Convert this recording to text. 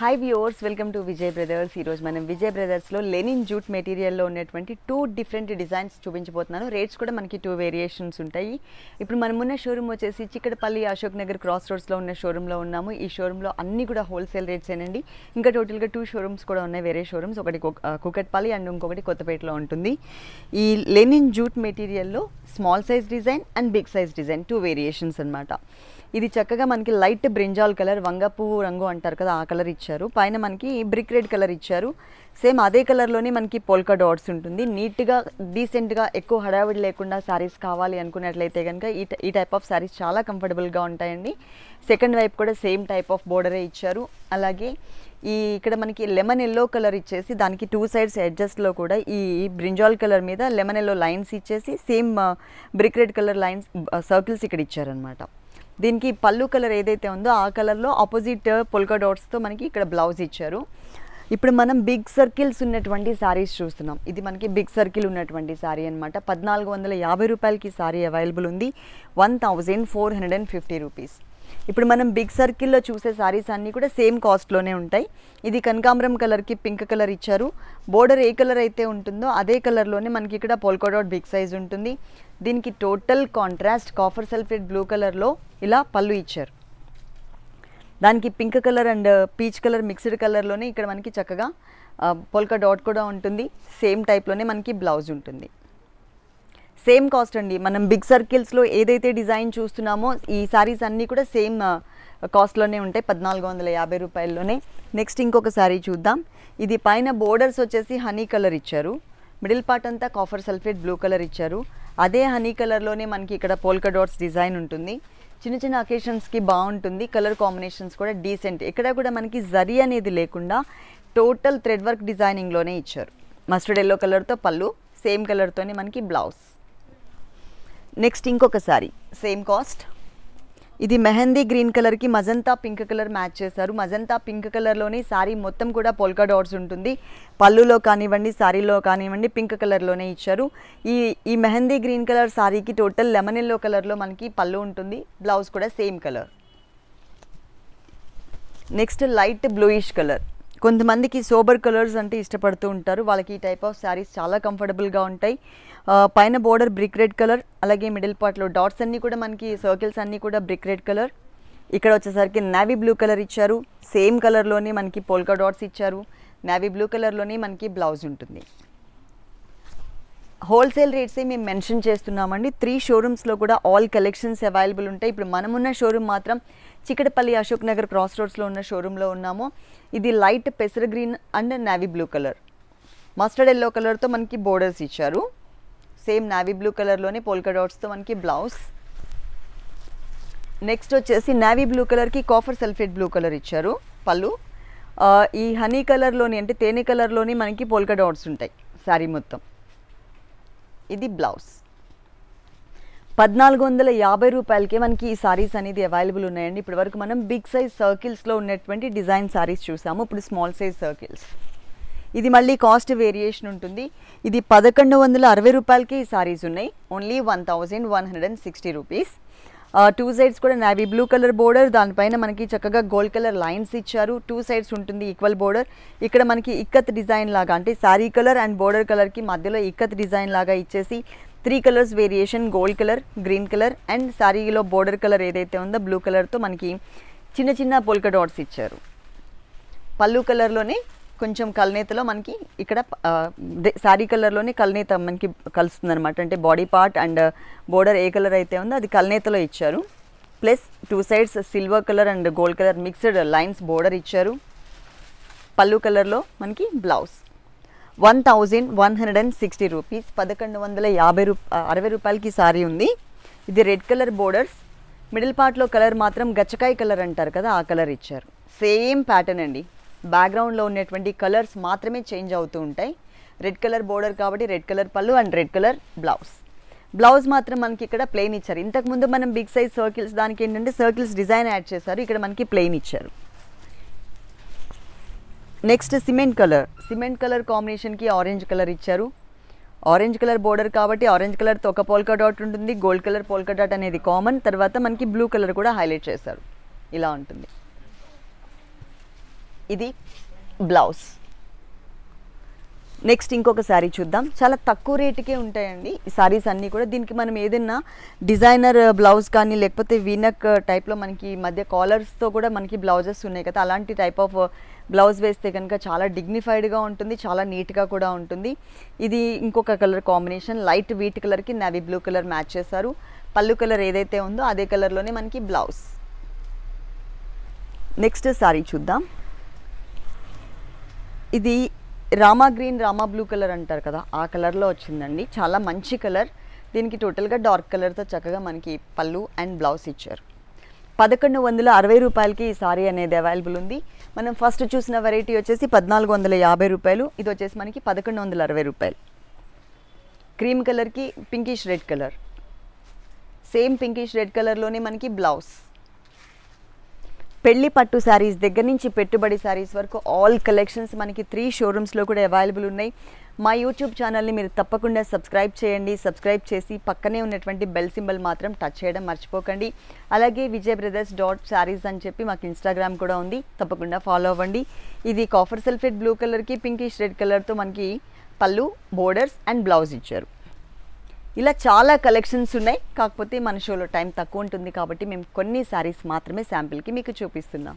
high viewers welcome to Vijay brothers ఈరోజు మనం విజయ్ బ్రదర్స్లో లెనిన్ జూట్ మెటీరియల్లో ఉన్నటువంటి టూ డిఫరెంట్ డిజైన్స్ చూపించబోతున్నాను రేట్స్ కూడా మనకి టూ వేరియేషన్స్ ఉంటాయి ఇప్పుడు మనం ఉన్న షోరూమ్ వచ్చేసి చిక్కడపల్లి అశోక్ నగర్ క్రాస్ రోడ్స్లో ఉన్న షోరూంలో ఉన్నాము ఈ షోరూంలో అన్ని కూడా హోల్సేల్ రేట్స్ ఏనండి ఇంకా టోటల్గా టూ షోరూమ్స్ కూడా ఉన్నాయి వేరే షోరూమ్స్ ఒకటి కుకట్పల్లి అండ్ ఇంకొకటి కొత్తపేటలో ఉంటుంది ఈ లెనిన్ జూట్ మెటీరియల్లో small size design and big size design two variations అనమాట ఇది చక్కగా మనకి లైట్ బ్రింజాల్ కలర్ వంగపు రంగు అంటారు కదా ఆ కలర్ ఇచ్చి ఇచ్చారు పైన మనకి బ్రిక్ రెడ్ కలర్ ఇచ్చారు సేమ్ అదే కలర్లోనే మనకి పోల్కా డాట్స్ ఉంటుంది నీట్గా డీసెంట్గా ఎక్కువ హడావిడి లేకుండా శారీస్ కావాలి అనుకున్నట్లయితే కనుక ఈ ఈ టైప్ ఆఫ్ శారీస్ చాలా కంఫర్టబుల్గా ఉంటాయండి సెకండ్ వైపు కూడా సేమ్ టైప్ ఆఫ్ బోర్డరే ఇచ్చారు అలాగే ఈ ఇక్కడ మనకి లెమన్ ఎల్లో కలర్ ఇచ్చేసి దానికి టూ సైడ్స్ అడ్జస్ట్లో కూడా ఈ బ్రింజాల్ కలర్ మీద లెమన్ ఎల్లో లైన్స్ ఇచ్చేసి same brick red colour lines circles ఇక్కడ ఇచ్చారనమాట దీనికి పళ్ళు కలర్ ఏదైతే ఉందో ఆ కలర్లో ఆపోజిట్ పొల్కా డాట్స్తో మనకి ఇక్కడ బ్లౌజ్ ఇచ్చారు ఇప్పుడు మనం బిగ్ సర్కిల్స్ ఉన్నటువంటి శారీస్ చూస్తున్నాం ఇది మనకి బిగ్ సర్కిల్ ఉన్నటువంటి శారీ అనమాట పద్నాలుగు వందల యాభై రూపాయలకి శారీ అవైలబుల్ ఉంది one thousand four hundred and fifty rupees ఇప్పుడు మనం బిగ్ సర్కిల్లో చూసే శారీస్ అన్నీ కూడా సేమ్ కాస్ట్లోనే ఉంటాయి ఇది కనకాంబరం కలర్కి పింక్ కలర్ ఇచ్చారు బోర్డర్ ఏ కలర్ అయితే ఉంటుందో అదే కలర్లోనే మనకి ఇక్కడ పోల్కోడాట్ బిగ్ సైజ్ ఉంటుంది దీనికి total contrast copper sulphate blue కలర్లో ఇలా పళ్ళు ఇచ్చారు దానికి pink colour and peach colour mixed కలర్లోనే ఇక్కడ మనకి చక్కగా పొల్కా uh, డాట్ కూడా ఉంటుంది సేమ్ టైప్లోనే మనకి బ్లౌజ్ ఉంటుంది సేమ్ కాస్ట్ అండి మనం బిగ్ సర్కిల్స్లో ఏదైతే డిజైన్ చూస్తున్నామో ఈ శారీస్ అన్నీ కూడా సేమ్ కాస్ట్లోనే uh, ఉంటాయి పద్నాలుగు వందల యాభై రూపాయల్లోనే నెక్స్ట్ ఇంకొక శారీ చూద్దాం ఇది పైన బోర్డర్స్ వచ్చేసి హనీ కలర్ ఇచ్చారు మిడిల్ పార్ట్ అంతా కాఫర్ సల్ఫేట్ బ్లూ కలర్ ఇచ్చారు అదే హనీ కలర్లోనే మనకి ఇక్కడ పోల్కా డాట్స్ డిజైన్ ఉంటుంది చిన్న చిన్న అకేషన్స్కి బాగుంటుంది కలర్ కాంబినేషన్స్ కూడా డీసెంట్ ఎక్కడ కూడా మనకి జరి అనేది లేకుండా టోటల్ థ్రెడ్ వర్క్ డిజైనింగ్లోనే ఇచ్చారు మస్టర్డ్ ఎల్లో కలర్తో పళ్ళు సేమ్ కలర్తోనే మనకి బ్లౌజ్ నెక్స్ట్ ఇంకొక సారీ సేమ్ కాస్ట్ ఇది మెహందీ గ్రీన్ కలర్కి మజంతా పింక్ కలర్ మ్యాచ్ చేశారు మజంతా పింక్ కలర్లోని శారీ మొత్తం కూడా పోల్కా డాట్స్ ఉంటుంది పళ్ళులో కానివ్వండి శారీలో కానివ్వండి పింక్ కలర్లోనే ఇచ్చారు ఈ ఈ మెహందీ గ్రీన్ కలర్ శారీకి టోటల్ లెమన్ ఎల్లో కలర్లో మనకి పళ్ళు ఉంటుంది బ్లౌజ్ కూడా same colour next light bluish colour కొంతమందికి సోబర్ కలర్స్ అంటే ఇష్టపడుతూ ఉంటారు వాళ్ళకి ఈ టైప్ ఆఫ్ శారీస్ చాలా కంఫర్టబుల్గా ఉంటాయి పైన బోర్డర్ బ్రిక్ రెడ్ కలర్ అలాగే మిడిల్ పార్ట్లో డాట్స్ అన్నీ కూడా మనకి సర్కిల్స్ అన్నీ కూడా బ్రిక్ రెడ్ కలర్ ఇక్కడ వచ్చేసరికి నావీ బ్లూ కలర్ ఇచ్చారు సేమ్ కలర్లోనే మనకి పోల్కా డాట్స్ ఇచ్చారు నావీ బ్లూ కలర్లోనే మనకి బ్లౌజ్ ఉంటుంది హోల్సేల్ రేట్సే మేము మెన్షన్ చేస్తున్నామండి త్రీ షోరూమ్స్లో కూడా ఆల్ కలెక్షన్స్ అవైలబుల్ ఉంటాయి ఇప్పుడు మనమున్న షోరూమ్ మాత్రం చిక్కడపల్లి అశోక్ నగర్ క్రాస్ రోడ్స్లో ఉన్న షోరూంలో ఉన్నాము ఇది లైట్ పెసర green and navy blue colour mustard yellow కలర్తో మనకి బోర్డర్స్ ఇచ్చారు సేమ్ నావీ బ్లూ కలర్లోనే పోల్కా డాట్స్తో మనకి బ్లౌజ్ నెక్స్ట్ వచ్చేసి నావీ బ్లూ కలర్కి కాఫర్ సల్ఫేట్ బ్లూ కలర్ ఇచ్చారు పళ్ళు ఈ హనీ కలర్లోని అంటే తేనె కలర్లోని మనకి పోల్కా డాట్స్ ఉంటాయి శారీ మొత్తం ఇది బ్లౌజ్ పద్నాలుగు వందల యాభై రూపాయలకే మనకి ఈ సారీస్ అనేది అవైలబుల్ ఉన్నాయండి ఇప్పటి వరకు మనం బిగ్ సైజ్ సర్కిల్స్లో ఉన్నటువంటి డిజైన్ సారీస్ చూసాము ఇప్పుడు స్మాల్ సైజ్ సర్కిల్స్ ఇది మళ్ళీ కాస్ట్ వేరియేషన్ ఉంటుంది ఇది పదకొండు వందల అరవై రూపాయలకే ఈ సారీస్ ఉన్నాయి only one thousand one hundred and sixty rupees two sides కూడా నావీ బ్లూ కలర్ బోర్డర్ దానిపైన మనకి చక్కగా గోల్డ్ కలర్ లైన్స్ ఇచ్చారు టూ సైడ్స్ ఉంటుంది ఈక్వల్ బోర్డర్ ఇక్కడ మనకి ఇక్కత్ డిజైన్ లాగా అంటే శారీ కలర్ అండ్ బోర్డర్ కలర్కి మధ్యలో ఇక్కత్ డిజైన్ లాగా ఇచ్చేసి three colours variation gold colour green colour and శారీలో బోర్డర్ కలర్ ఏదైతే ఉందో బ్లూ కలర్తో మనకి చిన్న చిన్న పోల్కా డాట్స్ ఇచ్చారు పళ్ళు కలర్లోనే కొంచెం కల్నేతలో మనకి ఇక్కడ శారీ కలర్లోనే కల్నేత మనకి కలుస్తుంది అనమాట అంటే బాడీ పార్ట్ అండ్ బోర్డర్ ఏ కలర్ అయితే ఉందో అది కల్నేతలో ఇచ్చారు plus two sides silver colour and gold colour mixed lines border ఇచ్చారు పళ్ళు కలర్లో మనకి blouse one thousand one hundred and sixty rupees పదకొండు వందల యాభై రూ అరవై రూపాయలకి సారీ ఉంది ఇది రెడ్ కలర్ బోర్డర్స్ మిడిల్ పార్ట్లో కలర్ మాత్రం గచ్చకాయ కలర్ అంటారు కదా ఆ కలర్ ఇచ్చారు సేమ్ ప్యాటర్న్ అండి బ్యాక్గ్రౌండ్లో ఉన్నటువంటి కలర్స్ మాత్రమే చేంజ్ అవుతూ ఉంటాయి రెడ్ కలర్ బోర్డర్ కాబట్టి రెడ్ కలర్ పళ్ళు and red colour blouse blouse మాత్రం మనకి ఇక్కడ ప్లెయిన్ ఇచ్చారు ఇంతకుముందు మనం బిగ్ సైజ్ సర్కిల్స్ దానికి ఏంటంటే సర్కిల్స్ డిజైన్ యాడ్ చేశారు ఇక్కడ మనకి ప్లెయిన్ ఇచ్చారు next cement colour cement colour కాంబినేషన్కి ఆరెంజ్ కలర్ ఇచ్చారు ఆరెంజ్ కలర్ బోర్డర్ కాబట్టి ఆరెంజ్ కలర్తో ఒక పోల్కా డాట్ ఉంటుంది గోల్డ్ కలర్ పోల్కా డాట్ అనేది కామన్ తర్వాత మనకి బ్లూ కలర్ కూడా హైలైట్ చేశారు ఇలా ఉంటుంది ఇది బ్లౌజ్ నెక్స్ట్ ఇంకొక శారీ చూద్దాం చాలా తక్కువ రేటుకే ఉంటాయండి ఈ శారీస్ అన్నీ కూడా దీనికి మనం ఏదైనా డిజైనర్ బ్లౌజ్ uh, కానీ లేకపోతే వీనక్ టైప్లో uh, మనకి మధ్య కాలర్స్తో కూడా మనకి బ్లౌజెస్ ఉన్నాయి కదా అలాంటి టైప్ ఆఫ్ బ్లౌజ్ వేస్తే కనుక చాలా డిగ్నిఫైడ్గా ఉంటుంది చాలా నీట్గా కూడా ఉంటుంది ఇది ఇంకొక కలర్ కాంబినేషన్ లైట్ వీట్ కలర్కి నావీ బ్లూ కలర్ మ్యాచ్ చేశారు పళ్ళు కలర్ ఏదైతే ఉందో అదే కలర్లోనే మనకి బ్లౌజ్ నెక్స్ట్ శారీ చూద్దాం ఇది Rama green Rama blue colour అంటారు కదా ఆ కలర్లో వచ్చిందండి చాలా మంచి కలర్ దీనికి టోటల్గా డార్క్ కలర్తో చక్కగా మనకి పళ్ళు అండ్ బ్లౌజ్ ఇచ్చారు పదకొండు వందల అరవై రూపాయలకి ఈ సారీ అనేది అవైలబుల్ ఉంది మనం ఫస్ట్ చూసిన వెరైటీ వచ్చేసి పద్నాలుగు వందల యాభై రూపాయలు ఇది వచ్చేసి మనకి పదకొండు వందల అరవై రూపాయలు క్రీమ్ కలర్కి pinkish red colour same pinkish red కలర్లోనే మనకి బ్లౌజ్ పెళ్లి పట్టు శారీస్ దగ్గర నుంచి పెట్టుబడి శారీస్ వరకు ఆల్ కలెక్షన్స్ మనకి త్రీ షోరూమ్స్లో కూడా అవైలబుల్ ఉన్నాయి మా యూట్యూబ్ ఛానల్ని మీరు తప్పకుండా సబ్స్క్రైబ్ చేయండి సబ్స్క్రైబ్ చేసి పక్కనే ఉన్నటువంటి బెల్ సింబల్ మాత్రం టచ్ చేయడం మర్చిపోకండి అలాగే విజయ్ బ్రదర్స్ డాట్ శారీస్ అని చెప్పి మాకు ఇన్స్టాగ్రామ్ కూడా ఉంది తప్పకుండా ఫాలో అవ్వండి ఇది కాఫర్ సల్ఫేట్ బ్లూ కలర్కి పింకిష్ రెడ్ కలర్తో మనకి పళ్ళు బోర్డర్స్ అండ్ బ్లౌజ్ ఇచ్చారు ఇలా చాలా కలెక్షన్స్ ఉన్నాయి కాకపోతే మన షోలో టైం తక్కువ ఉంటుంది కాబట్టి మేము కొన్ని శారీస్ మాత్రమే శాంపిల్కి మీకు చూపిస్తున్నాం